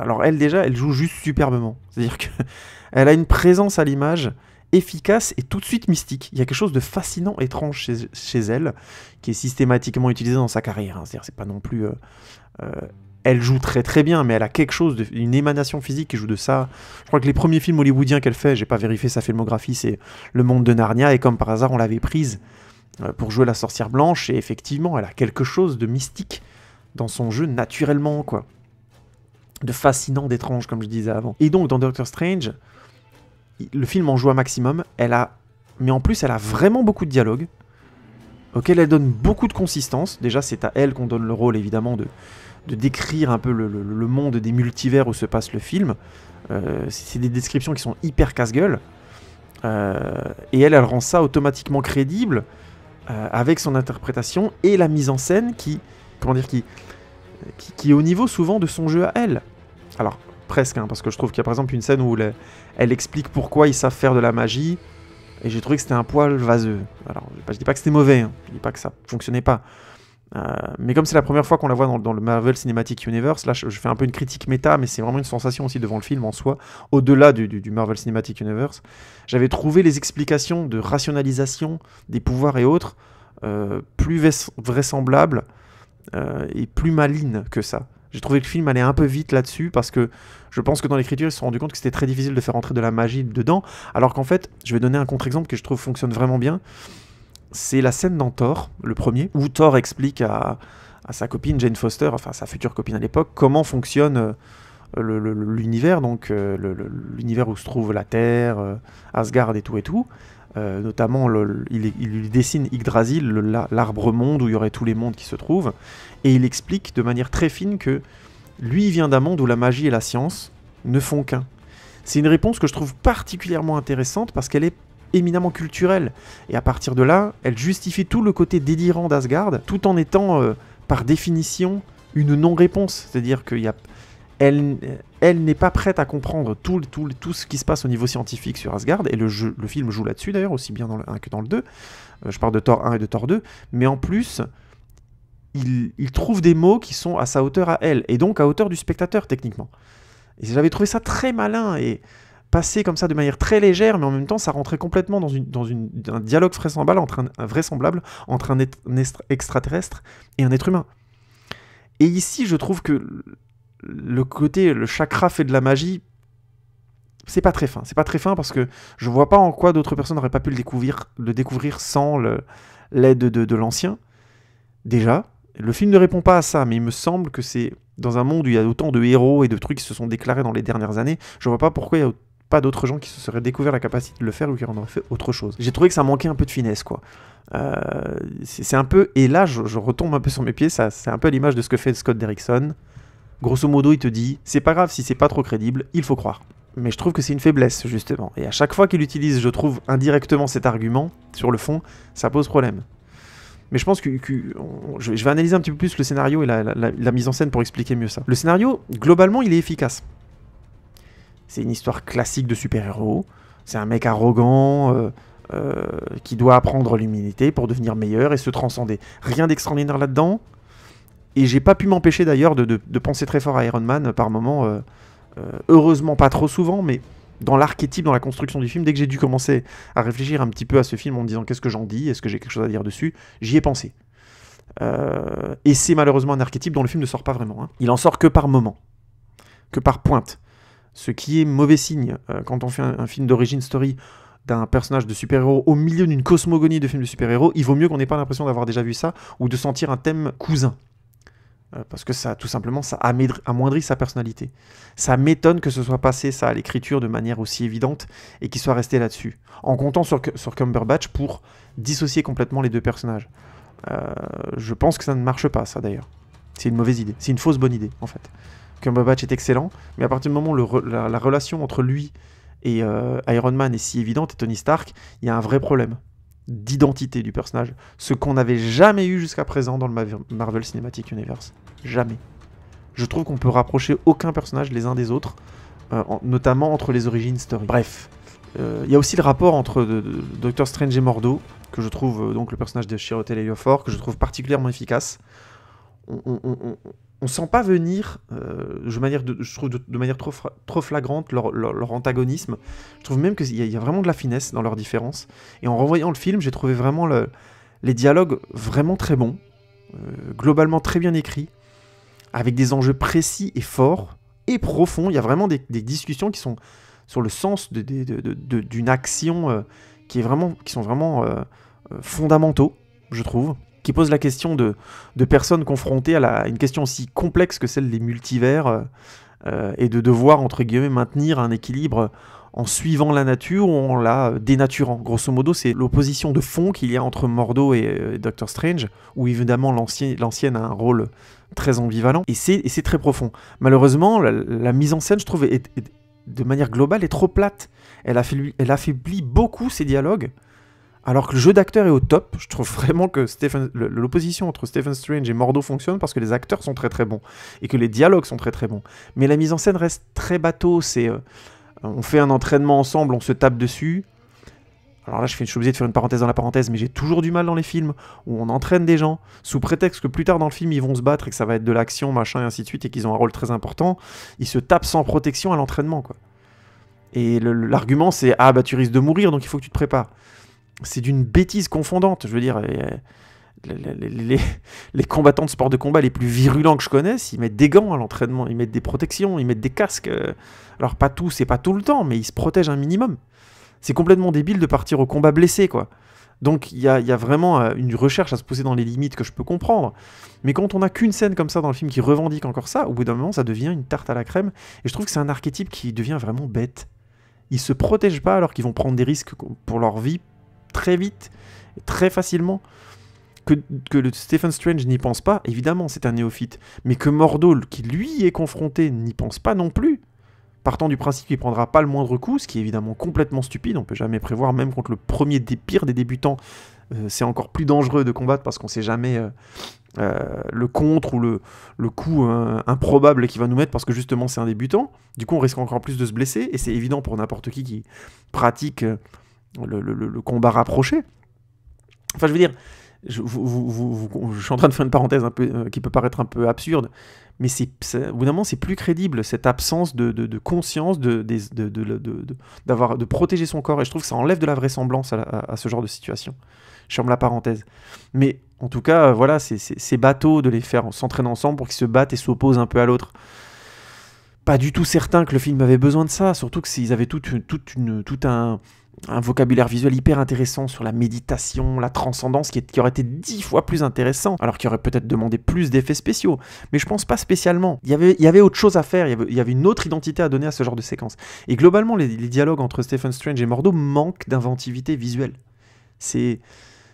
Alors elle déjà, elle joue juste superbement. C'est-à-dire qu'elle a une présence à l'image efficace et tout de suite mystique. Il y a quelque chose de fascinant, étrange chez, elle, qui est systématiquement utilisé dans sa carrière. Hein. C'est-à-dire c'est pas non plus... Euh, euh, elle joue très très bien, mais elle a quelque chose, une émanation physique qui joue de ça. Je crois que les premiers films hollywoodiens qu'elle fait, j'ai pas vérifié sa filmographie, c'est Le Monde de Narnia, et comme par hasard on l'avait prise euh, pour jouer la sorcière blanche, et effectivement elle a quelque chose de mystique dans son jeu naturellement, quoi de fascinant, d'étrange, comme je disais avant. Et donc, dans Doctor Strange, le film en joue un maximum, elle a... mais en plus, elle a vraiment beaucoup de dialogues, auxquels elle donne beaucoup de consistance. Déjà, c'est à elle qu'on donne le rôle, évidemment, de, décrire un peu le, monde des multivers où se passe le film. Euh, c'est des descriptions qui sont hyper casse-gueule. Euh, et elle, elle rend ça automatiquement crédible euh, avec son interprétation et la mise en scène qui, comment dire, qui, qui, est au niveau souvent de son jeu à elle. Alors, presque, hein, parce que je trouve qu'il y a par exemple une scène où elle explique pourquoi ils savent faire de la magie, et j'ai trouvé que c'était un poil vaseux. Alors, je dis pas que c'était mauvais, hein, je dis pas que ça fonctionnait pas. Euh, mais comme c'est la première fois qu'on la voit dans, le Marvel Cinematic Universe, là je, fais un peu une critique méta, mais c'est vraiment une sensation aussi devant le film en soi, au-delà du, Marvel Cinematic Universe. J'avais trouvé les explications de rationalisation des pouvoirs et autres euh, plus vraisemblables et euh, plus maligne que ça. J'ai trouvé que le film allait un peu vite là-dessus parce que je pense que dans l'écriture, ils se sont rendus compte que c'était très difficile de faire entrer de la magie dedans. Alors qu'en fait, je vais donner un contre-exemple que je trouve fonctionne vraiment bien. C'est la scène dans Thor, le premier, où Thor explique à, à sa copine Jane Foster, enfin sa future copine à l'époque, comment fonctionne euh, l'univers, donc euh, l'univers où se trouve la Terre, Asgard et tout et tout. Euh, notamment, il, dessine Yggdrasil, l'arbre-monde où il y aurait tous les mondes qui se trouvent, et il explique de manière très fine que lui vient d'un monde où la magie et la science ne font qu'un. C'est une réponse que je trouve particulièrement intéressante parce qu'elle est éminemment culturelle, et à partir de là, elle justifie tout le côté délirant d'Asgard, tout en étant, euh, par définition, une non-réponse, c'est-à-dire qu'il y a elle, n'est pas prête à comprendre tout, ce qui se passe au niveau scientifique sur Asgard, et le, film joue là-dessus d'ailleurs, aussi bien dans le 1 que dans le 2. Euh, je parle de Thor 1 et de Thor 2, mais en plus, il, trouve des mots qui sont à sa hauteur à elle, et donc à hauteur du spectateur techniquement. Et j'avais trouvé ça très malin, et passé comme ça de manière très légère, mais en même temps, ça rentrait complètement dans, un dialogue vraisemblable entre entre un, extraterrestre et un être humain. Et ici, je trouve que le côté, le chakra fait de la magie, c'est pas très fin. C'est pas très fin parce que je vois pas en quoi d'autres personnes n'auraient pas pu le découvrir, le découvrir sans l'aide de, l'ancien. Déjà, le film ne répond pas à ça, mais il me semble que c'est dans un monde où il y a autant de héros et de trucs qui se sont déclarés dans les dernières années, je vois pas pourquoi il y a pas d'autres gens qui se seraient découverts la capacité de le faire ou qui en auraient fait autre chose. J'ai trouvé que ça manquait un peu de finesse, quoi. Euh, c'est un peu... Et là, je, retombe un peu sur mes pieds, c'est un peu l'image de ce que fait Scott Derrickson. Grosso modo, il te dit c'est pas grave si c'est pas trop crédible, il faut croire. Mais je trouve que c'est une faiblesse, justement. Et à chaque fois qu'il utilise, je trouve, indirectement cet argument, sur le fond, ça pose problème. Mais je pense que, je, vais analyser un petit peu plus le scénario et la, mise en scène pour expliquer mieux ça. Le scénario, globalement, il est efficace. C'est une histoire classique de super-héros. C'est un mec arrogant euh, euh, qui doit apprendre l'humilité pour devenir meilleur et se transcender. Rien d'extraordinaire là-dedans. Et j'ai pas pu m'empêcher d'ailleurs de, penser très fort à Iron Man par moment, euh, euh, heureusement pas trop souvent, mais dans l'archétype, dans la construction du film, dès que j'ai dû commencer à réfléchir un petit peu à ce film en me disant qu'est-ce que j'en dis, est-ce que j'ai quelque chose à dire dessus, j'y ai pensé. Euh, et c'est malheureusement un archétype dont le film ne sort pas vraiment. Hein. Il en sort que par moment, que par pointe. Ce qui est mauvais signe quand on fait un, film d'origine story d'un personnage de super-héros au milieu d'une cosmogonie de films de super-héros, il vaut mieux qu'on n'ait pas l'impression d'avoir déjà vu ça ou de sentir un thème cousin. Euh, parce que ça, tout simplement, ça amoindrit sa personnalité. Ça m'étonne que ce soit passé ça à l'écriture de manière aussi évidente et qu'il soit resté là-dessus, en comptant sur, sur, Cumberbatch pour dissocier complètement les deux personnages. Euh, je pense que ça ne marche pas, ça d'ailleurs. C'est une mauvaise idée, c'est une fausse bonne idée en fait. Cumberbatch est excellent, mais à partir du moment où la, relation entre lui et euh, Iron Man est si évidente et Tony Stark, il y a un vrai problème d'identité du personnage, ce qu'on n'avait jamais eu jusqu'à présent dans le Marvel Cinematic Universe. Jamais. Je trouve qu'on peut rapprocher aucun personnage les uns des autres, euh, notamment entre les origines story. Bref, il euh, y a aussi le rapport entre Doctor Strange et Mordo, que je trouve euh, donc le personnage de Shiro Ejiofor, que je trouve particulièrement efficace on, ne sent pas venir, euh, je, manière de, trouve de, manière trop, flagrante leur, antagonisme. Je trouve même qu'il y, y, a vraiment de la finesse dans leurs différences. Et en revoyant le film, j'ai trouvé vraiment les dialogues vraiment très bons, euh, globalement très bien écrits, avec des enjeux précis et forts et profonds. Il y a vraiment des, discussions qui sont sur le sens d'une action euh, qui, est vraiment, qui sont vraiment fondamentaux, je trouve qui pose la question de, personnes confrontées à, une question aussi complexe que celle des multivers euh, euh, et de devoir, entre guillemets, maintenir un équilibre en suivant la nature ou en la dénaturant. Grosso modo, c'est l'opposition de fond qu'il y a entre Mordo et euh, Doctor Strange, où évidemment l'ancienne a un rôle très ambivalent, et c'est très profond. Malheureusement, la, mise en scène, je trouve, de manière globale, est trop plate. Elle affaiblit, elle affaiblit beaucoup ses dialogues, alors que le jeu d'acteur est au top, je trouve vraiment que l'opposition entre Stephen Strange et Mordo fonctionne parce que les acteurs sont très très bons et que les dialogues sont très très bons. Mais la mise en scène reste très bateau. C'est euh, on fait un entraînement ensemble, on se tape dessus. Alors là, je, fais, je suis obligé de faire une parenthèse dans la parenthèse, mais j'ai toujours du mal dans les films où on entraîne des gens sous prétexte que plus tard dans le film ils vont se battre et que ça va être de l'action, machin et ainsi de suite et qu'ils ont un rôle très important. Ils se tapent sans protection à l'entraînement quoi. Et l'argument c'est ah bah tu risques de mourir donc il faut que tu te prépares c'est d'une bêtise confondante. Je veux dire, euh, les, combattants de sport de combat les plus virulents que je connaisse, ils mettent des gants à l'entraînement, ils mettent des protections, ils mettent des casques. Euh. Alors pas tous et pas tout le temps, mais ils se protègent un minimum. C'est complètement débile de partir au combat blessé, quoi. Donc il y, y a, vraiment euh, une recherche à se poser dans les limites que je peux comprendre. Mais quand on n'a qu'une scène comme ça dans le film qui revendique encore ça, au bout d'un moment, ça devient une tarte à la crème. Et je trouve que c'est un archétype qui devient vraiment bête. Ils se protègent pas alors qu'ils vont prendre des risques pour leur vie très vite, très facilement. Que, le Stephen Strange n'y pense pas, évidemment, c'est un néophyte. Mais que Mordol, qui lui est confronté, n'y pense pas non plus. Partant du principe qu'il prendra pas le moindre coup, ce qui est évidemment complètement stupide, on peut jamais prévoir, même contre le premier des pires des débutants, euh, c'est encore plus dangereux de combattre parce qu'on sait jamais euh, euh, le contre ou le, le coup improbable qu'il va nous mettre parce que justement c'est un débutant. Du coup, on risque encore plus de se blesser et c'est évident pour n'importe qui qui pratique le, combat rapproché. Enfin, je veux dire, je, suis en train de faire une parenthèse un peu, euh, qui peut paraître un peu absurde, mais c'est, au c'est plus crédible, cette absence de, conscience de, d'avoir, de protéger son corps. Et je trouve que ça enlève de la vraisemblance à, ce genre de situation. Je ferme la parenthèse. Mais en tout cas, euh, voilà, c'est, bateau de les faire s'entraîner ensemble pour qu'ils se battent et s'opposent un peu à l'autre pas du tout certain que le film avait besoin de ça, surtout que s'ils avaient toute une, tout un, un vocabulaire visuel hyper intéressant sur la méditation, la transcendance, qui, aurait été dix fois plus intéressant, alors qu'il aurait peut-être demandé plus d'effets spéciaux. Mais je pense pas spécialement. Il y avait, il y avait autre chose à faire, il y, avait, une autre identité à donner à ce genre de séquence. Et globalement, les, les dialogues entre Stephen Strange et Mordo manquent d'inventivité visuelle. C'est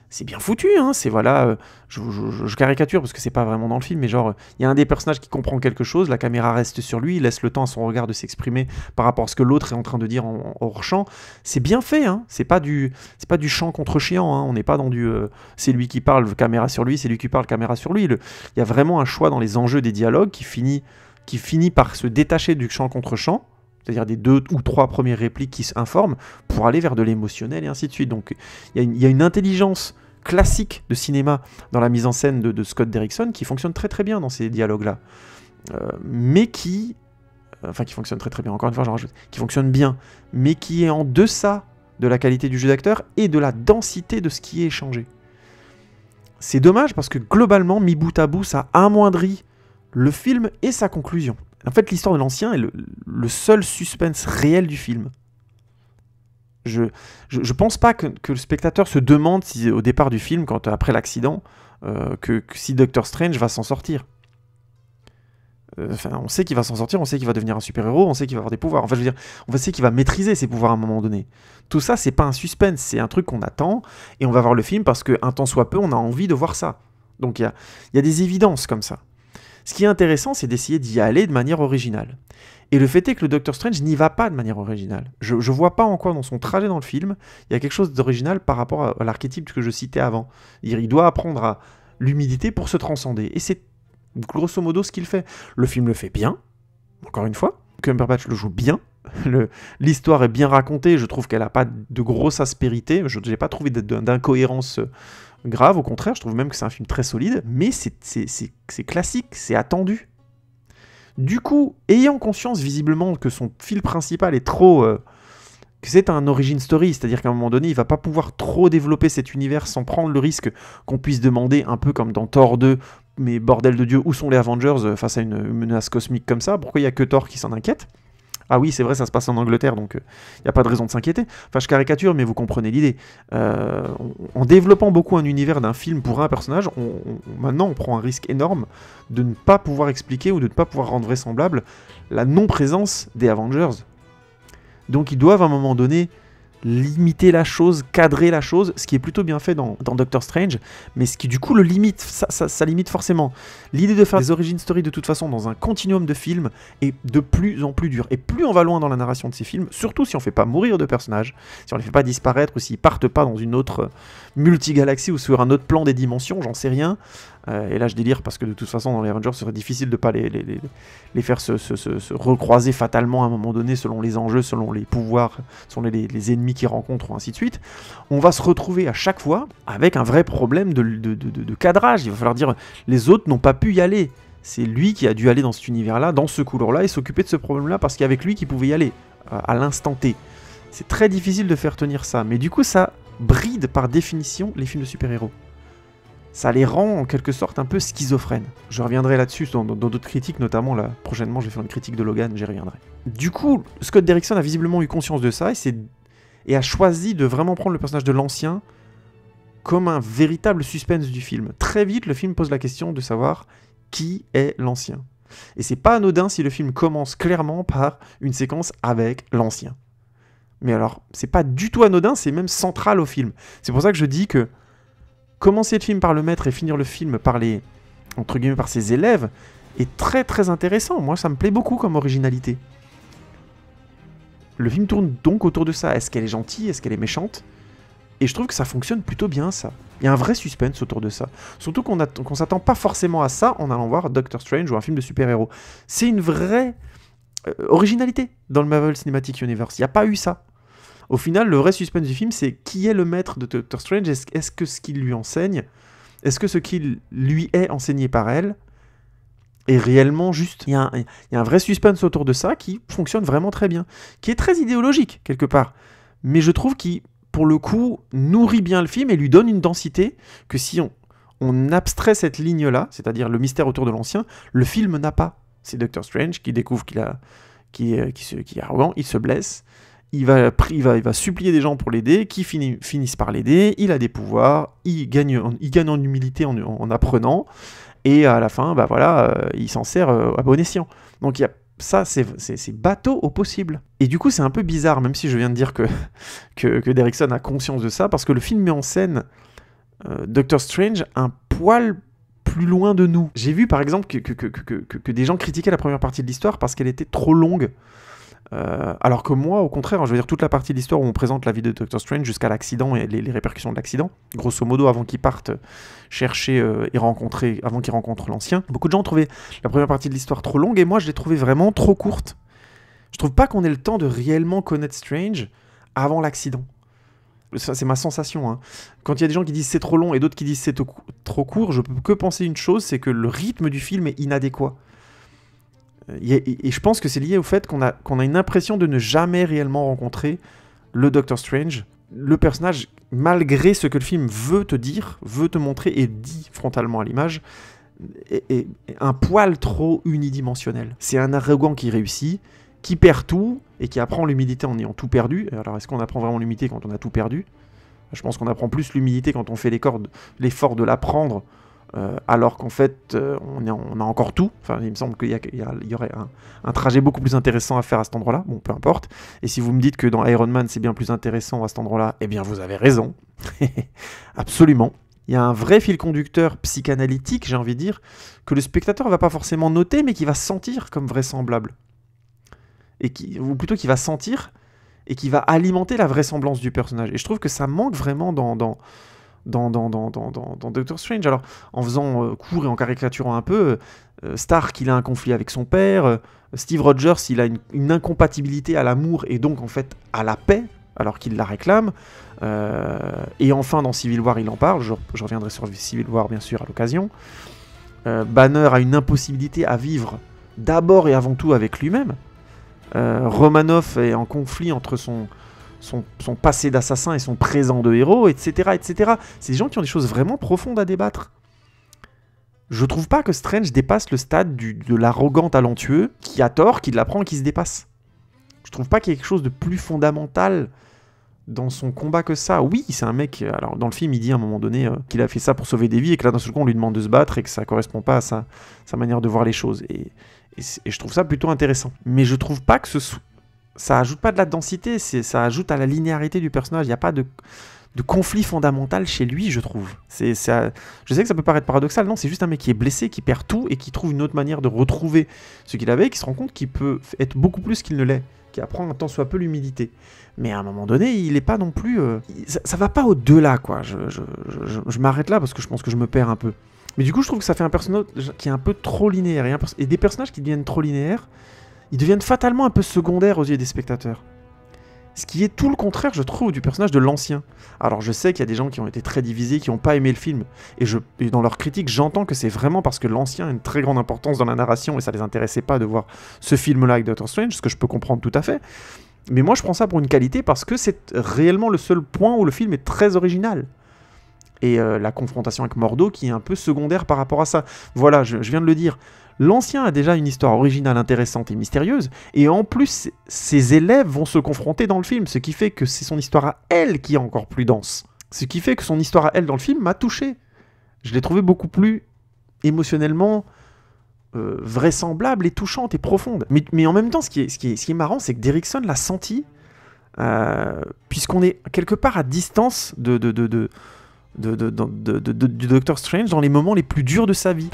c'est bien foutu, hein, c'est voilà, euh, je, caricature parce que c'est pas vraiment dans le film, mais genre, il y a un des personnages qui comprend quelque chose, la caméra reste sur lui, il laisse le temps à son regard de s'exprimer par rapport à ce que l'autre est en train de dire en, hors champ. C'est bien fait, hein, c'est pas du, c'est pas du chant contre chiant, hein, on n'est pas dans du, euh, c'est lui qui parle, caméra sur lui, c'est lui qui parle, caméra sur lui. Il y a vraiment un choix dans les enjeux des dialogues qui finit, qui finit par se détacher du chant contre chant c'est-à-dire des deux ou trois premières répliques qui s'informent, pour aller vers de l'émotionnel et ainsi de suite. Donc il y, a une intelligence classique de cinéma dans la mise en scène de, Scott Derrickson qui fonctionne très très bien dans ces dialogues-là, euh, mais qui, enfin qui fonctionne très très bien, encore une fois j'en rajoute, qui fonctionne bien, mais qui est en deçà de la qualité du jeu d'acteur et de la densité de ce qui est échangé. C'est dommage parce que globalement, mi bout à bout, ça amoindrit le film et sa conclusion. En fait, l'histoire de l'ancien est le, seul suspense réel du film. Je, je, pense pas que, le spectateur se demande au départ du film, quand après l'accident, euh, que, si Doctor Strange va s'en sortir. Euh, enfin, on sait qu'il va s'en sortir, on sait qu'il va devenir un super-héros, on sait qu'il va avoir des pouvoirs. Enfin, je veux dire, on sait qu'il va maîtriser ses pouvoirs à un moment donné. Tout ça, c'est pas un suspense, c'est un truc qu'on attend et on va voir le film parce que un temps soit peu, on a envie de voir ça. Donc il y y a des évidences comme ça. Ce qui est intéressant, c'est d'essayer d'y aller de manière originale. Et le fait est que le Docteur Strange n'y va pas de manière originale. Je ne vois pas en quoi dans son trajet dans le film, il y a quelque chose d'original par rapport à, l'archétype que je citais avant. Il, il doit apprendre à l'humidité pour se transcender. Et c'est grosso modo ce qu'il fait. Le film le fait bien, encore une fois. Cumberbatch le joue bien, l'histoire est bien racontée, je trouve qu'elle n'a pas de grosse aspérité, je n'ai pas trouvé d'incohérence euh, grave, au contraire, je trouve même que c'est un film très solide, mais c'est classique, c'est attendu. Du coup, ayant conscience visiblement que son fil principal est trop... Euh, que c'est un origin story, c'est-à-dire qu'à un moment donné, il va pas pouvoir trop développer cet univers sans prendre le risque qu'on puisse demander, un peu comme dans Thor 2, mais bordel de Dieu, où sont les Avengers euh, face à une menace cosmique comme ça Pourquoi il y a que Thor qui s'en inquiète ah oui, c'est vrai, ça se passe en Angleterre, donc il euh, n'y a pas de raison de s'inquiéter. Enfin, je caricature, mais vous comprenez l'idée. Euh, en développant beaucoup un univers d'un film pour un personnage, on, maintenant on prend un risque énorme de ne pas pouvoir expliquer ou de ne pas pouvoir rendre vraisemblable la non-présence des Avengers. Donc ils doivent à un moment donné limiter la chose, cadrer la chose, ce qui est plutôt bien fait dans, dans Doctor Strange, mais ce qui du coup le limite, ça, limite forcément. L'idée de faire des origin Story de toute façon dans un continuum de films est de plus en plus dure, et plus on va loin dans la narration de ces films, surtout si on ne fait pas mourir de personnages, si on ne les fait pas disparaître, ou s'ils partent pas dans une autre multigalaxie ou sur un autre plan des dimensions, j'en sais rien, euh, et là, je délire parce que de toute façon, dans les Avengers, ce serait difficile de ne pas les, faire se, recroiser fatalement à un moment donné selon les enjeux, selon les pouvoirs, selon les, ennemis qu'ils rencontrent, ainsi de suite. On va se retrouver à chaque fois avec un vrai problème de, cadrage. Il va falloir dire les autres n'ont pas pu y aller. C'est lui qui a dû aller dans cet univers-là, dans ce couloir-là, et s'occuper de ce problème-là parce qu'avec lui qui pouvait y aller euh, à l'instant T. C'est très difficile de faire tenir ça, mais du coup, ça bride par définition les films de super-héros ça les rend en quelque sorte un peu schizophrènes. Je reviendrai là-dessus dans d'autres critiques, notamment là, prochainement je vais faire une critique de Logan, j'y reviendrai. Du coup, Scott Derrickson a visiblement eu conscience de ça et, et a choisi de vraiment prendre le personnage de l'ancien comme un véritable suspense du film. Très vite, le film pose la question de savoir qui est l'ancien. Et c'est pas anodin si le film commence clairement par une séquence avec l'ancien. Mais alors, c'est pas du tout anodin, c'est même central au film. C'est pour ça que je dis que commencer le film par le maître et finir le film par les entre guillemets par ses élèves est très très intéressant. Moi, ça me plaît beaucoup comme originalité. Le film tourne donc autour de ça. Est-ce qu'elle est gentille Est-ce qu'elle est méchante Et je trouve que ça fonctionne plutôt bien, ça. Il y a un vrai suspense autour de ça. Surtout qu'on ne s'attend pas forcément à ça en allant voir Doctor Strange ou un film de super-héros. C'est une vraie euh, originalité dans le Marvel Cinematic Universe. Il n'y a pas eu ça. Au final, le vrai suspense du film, c'est qui est le maître de Doctor Strange Est-ce que ce qu'il lui enseigne, est-ce que ce qu'il lui est enseigné par elle est réellement juste il y, a un, un, vrai suspense autour de ça qui fonctionne vraiment très bien, qui est très idéologique quelque part, mais je trouve qu'il, pour le coup, nourrit bien le film et lui donne une densité que si on, abstrait cette ligne-là, c'est-à-dire le mystère autour de l'ancien, le film n'a pas. C'est Doctor Strange qui découvre qu'il a qui, est arrogant, il se blesse, il va, il il va supplier des gens pour l'aider, qui finissent par l'aider, il a des pouvoirs, il gagne, il gagne en humilité en, apprenant, et à la fin, bah voilà, euh, il s'en sert euh, à bon escient. Donc il y a ça, c'est bateau au possible. Et du coup, c'est un peu bizarre, même si je viens de dire que, que, Derrickson a conscience de ça, parce que le film met en scène euh, Doctor Strange un poil plus loin de nous. J'ai vu par exemple que, que, que, des gens critiquaient la première partie de l'histoire parce qu'elle était trop longue. Euh, alors que moi, au contraire, hein, je veux dire, toute la partie de l'histoire où on présente la vie de Doctor Strange jusqu'à l'accident et les, répercussions de l'accident, grosso modo, avant qu'il parte chercher euh, et rencontrer, avant qu'il rencontre l'ancien, beaucoup de gens ont trouvé la première partie de l'histoire trop longue et moi, je l'ai trouvée vraiment trop courte. Je trouve pas qu'on ait le temps de réellement connaître Strange avant l'accident. C'est ma sensation. Hein. Quand il y a des gens qui disent c'est trop long et d'autres qui disent c'est trop court, je peux que penser une chose, c'est que le rythme du film est inadéquat. Et, je pense que c'est lié au fait qu'on a, qu'on a une impression de ne jamais réellement rencontrer le Doctor Strange, le personnage, malgré ce que le film veut te dire, veut te montrer et dit frontalement à l'image, est, un poil trop unidimensionnel. C'est un arrogant qui réussit, qui perd tout et qui apprend l'humilité en ayant tout perdu. Alors est-ce qu'on apprend vraiment l'humilité quand on a tout perdu Je pense qu'on apprend plus l'humilité quand on fait l'effort de l'apprendre euh, alors qu'en fait, euh, on, est, on, a encore tout. Enfin, il me semble qu'il y, aurait un, trajet beaucoup plus intéressant à faire à cet endroit-là. Bon, peu importe. Et si vous me dites que dans Iron Man, c'est bien plus intéressant à cet endroit-là, eh bien, vous avez raison. Absolument. Il y a un vrai fil conducteur psychanalytique, j'ai envie de dire, que le spectateur va pas forcément noter, mais qui va sentir comme vraisemblable. Et qui, ou plutôt qui va sentir et qui va alimenter la vraisemblance du personnage. Et je trouve que ça manque vraiment dans dans, dans, dans, dans, Doctor Strange. Alors, en faisant euh, court et en caricaturant un peu, euh, Stark, il a un conflit avec son père, euh, Steve Rogers, il a une, incompatibilité à l'amour et donc, en fait, à la paix, alors qu'il la réclame. et enfin, dans Civil War, il en parle. Je, reviendrai sur Civil War, bien sûr, à l'occasion. Banner a une impossibilité à vivre d'abord et avant tout avec lui-même. Euh, Romanov est en conflit entre son, son, passé d'assassin et son présent de héros, etc. etc. C'est des gens qui ont des choses vraiment profondes à débattre. Je trouve pas que Strange dépasse le stade de l'arrogant talentueux qui a tort, qui l'apprend qui se dépasse. Je trouve pas qu'il y ait quelque chose de plus fondamental dans son combat que ça. Oui, c'est un mec. Alors, dans le film, il dit à un moment donné euh, qu'il a fait ça pour sauver des vies et que là, d'un seul coup, on lui demande de se battre et que ça correspond pas à sa, manière de voir les choses. Et, et, je trouve ça plutôt intéressant. Mais je trouve pas que ce ça ajoute pas de la densité, ça ajoute à la linéarité du personnage. Il n'y a pas de, de, conflit fondamental chez lui, je trouve. C'est, je sais que ça peut paraître paradoxal, non, c'est juste un mec qui est blessé, qui perd tout et qui trouve une autre manière de retrouver ce qu'il avait et qui se rend compte qu'il peut être beaucoup plus qu'il ne l'est, qui apprend un tant soit peu l'humilité. Mais à un moment donné, il n'est pas non plus. Euh, ça, ne va pas au-delà, quoi. Je, je, je, m'arrête là parce que je pense que je me perds un peu. Mais du coup, je trouve que ça fait un personnage qui est un peu trop linéaire et des personnages qui deviennent trop linéaires ils deviennent fatalement un peu secondaires aux yeux des spectateurs. Ce qui est tout le contraire, je trouve, du personnage de l'ancien. Alors je sais qu'il y a des gens qui ont été très divisés, qui n'ont pas aimé le film, et, dans leur critique, j'entends que c'est vraiment parce que l'ancien a une très grande importance dans la narration, et ça les intéressait pas de voir ce film-là avec Doctor Strange, ce que je peux comprendre tout à fait. Mais moi je prends ça pour une qualité parce que c'est réellement le seul point où le film est très original et euh, la confrontation avec Mordo qui est un peu secondaire par rapport à ça. Voilà, je, viens de le dire. L'ancien a déjà une histoire originale, intéressante et mystérieuse, et en plus, ses élèves vont se confronter dans le film, ce qui fait que c'est son histoire à elle qui est encore plus dense. Ce qui fait que son histoire à elle dans le film m'a touché. Je l'ai trouvé beaucoup plus émotionnellement euh, vraisemblable et touchante et profonde. Mais, en même temps, ce qui est, ce qui est, marrant, c'est que Derrickson l'a senti, euh, puisqu'on est quelque part à distance de, de de, du Docteur Strange dans les moments les plus durs de sa vie.